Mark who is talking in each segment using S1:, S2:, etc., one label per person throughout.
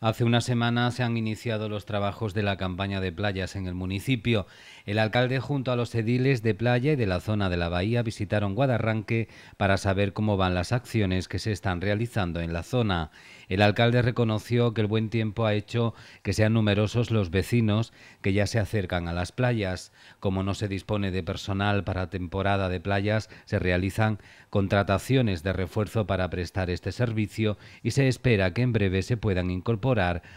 S1: Hace una semana se han iniciado los trabajos de la campaña de playas en el municipio. El alcalde junto a los ediles de playa y de la zona de la bahía visitaron Guadarranque para saber cómo van las acciones que se están realizando en la zona. El alcalde reconoció que el buen tiempo ha hecho que sean numerosos los vecinos que ya se acercan a las playas. Como no se dispone de personal para temporada de playas, se realizan contrataciones de refuerzo para prestar este servicio y se espera que en breve se puedan incorporar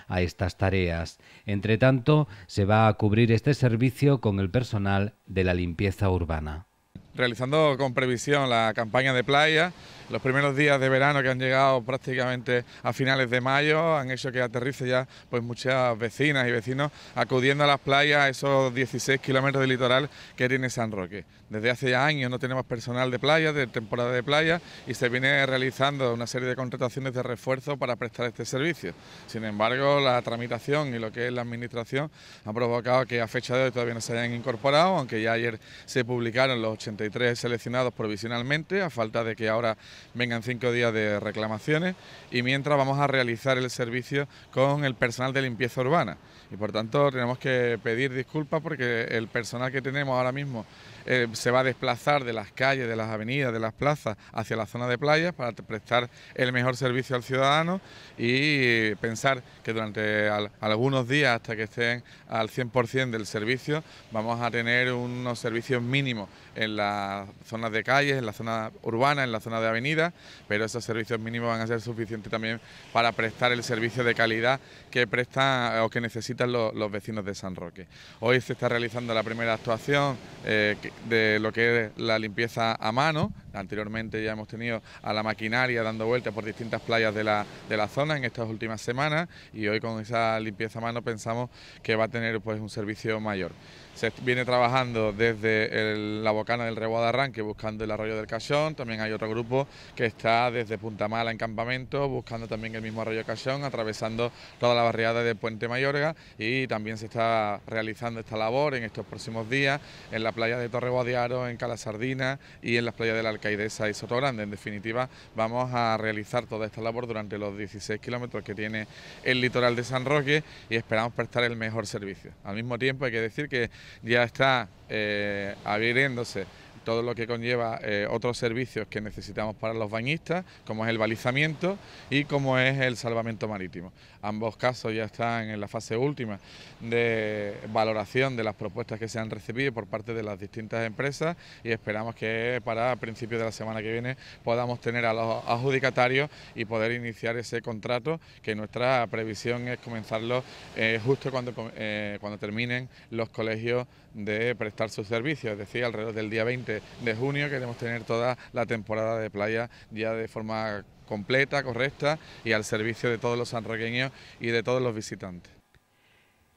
S1: a estas tareas. Entre tanto, se va a cubrir este servicio con el personal de la limpieza urbana
S2: realizando con previsión la campaña de playa. Los primeros días de verano que han llegado prácticamente a finales de mayo han hecho que aterrice ya pues muchas vecinas y vecinos acudiendo a las playas, a esos 16 kilómetros de litoral que tiene San Roque. Desde hace ya años no tenemos personal de playa, de temporada de playa, y se viene realizando una serie de contrataciones de refuerzo para prestar este servicio. Sin embargo, la tramitación y lo que es la administración han provocado que a fecha de hoy todavía no se hayan incorporado, aunque ya ayer se publicaron los 83 tres seleccionados provisionalmente, a falta de que ahora vengan cinco días de reclamaciones, y mientras vamos a realizar el servicio con el personal de limpieza urbana. Y por tanto tenemos que pedir disculpas porque el personal que tenemos ahora mismo eh, se va a desplazar de las calles, de las avenidas, de las plazas hacia la zona de playas para prestar el mejor servicio al ciudadano y pensar que durante algunos días hasta que estén al 100% del servicio vamos a tener unos servicios mínimos en la zonas de calles, en la zona urbana, en la zona de avenida, pero esos servicios mínimos van a ser suficientes también para prestar el servicio de calidad que prestan o que necesitan los, vecinos de San Roque. Hoy se está realizando la primera actuación eh, de lo que es la limpieza a mano. Anteriormente ya hemos tenido a la maquinaria dando vueltas por distintas playas de la, de la zona en estas últimas semanas y hoy con esa limpieza a mano pensamos que va a tener pues un servicio mayor. Se viene trabajando desde la bocana del Guadarranque, buscando el arroyo del Cachón, también hay otro grupo que está desde Punta Mala en campamento buscando también el mismo arroyo Cachón, atravesando toda la barriada de Puente Mayorga y también se está realizando esta labor en estos próximos días en la playa de Torre Guadiaro, en Cala Sardina y en las playas de la Alcaidesa y Sotogrande. En definitiva, vamos a realizar toda esta labor durante los 16 kilómetros que tiene el litoral de San Roque y esperamos prestar el mejor servicio. Al mismo tiempo hay que decir que ya está eh, abriéndose todo lo que conlleva eh, otros servicios que necesitamos para los bañistas, como es el balizamiento y como es el salvamento marítimo. Ambos casos ya están en la fase última de valoración de las propuestas que se han recibido por parte de las distintas empresas y esperamos que para principios de la semana que viene podamos tener a los adjudicatarios y poder iniciar ese contrato que nuestra previsión es comenzarlo eh, justo cuando, eh, cuando terminen los colegios de prestar sus servicios, es decir, alrededor del día 20 de, junio. Queremos tener toda la temporada de playa ya de forma completa, correcta y al servicio de todos los sanroqueños y de todos los visitantes.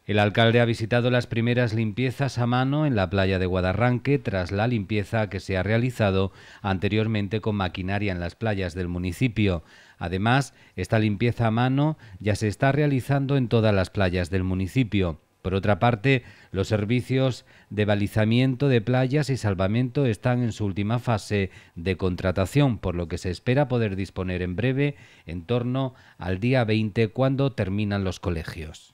S1: El alcalde ha visitado las primeras limpiezas a mano en la playa de Guadarranque tras la limpieza que se ha realizado anteriormente con maquinaria en las playas del municipio. Además, esta limpieza a mano ya se está realizando en todas las playas del municipio. Por otra parte, los servicios de balizamiento de playas y salvamento están en su última fase de contratación, por lo que se espera poder disponer en breve, en torno al día 20, cuando terminan los colegios.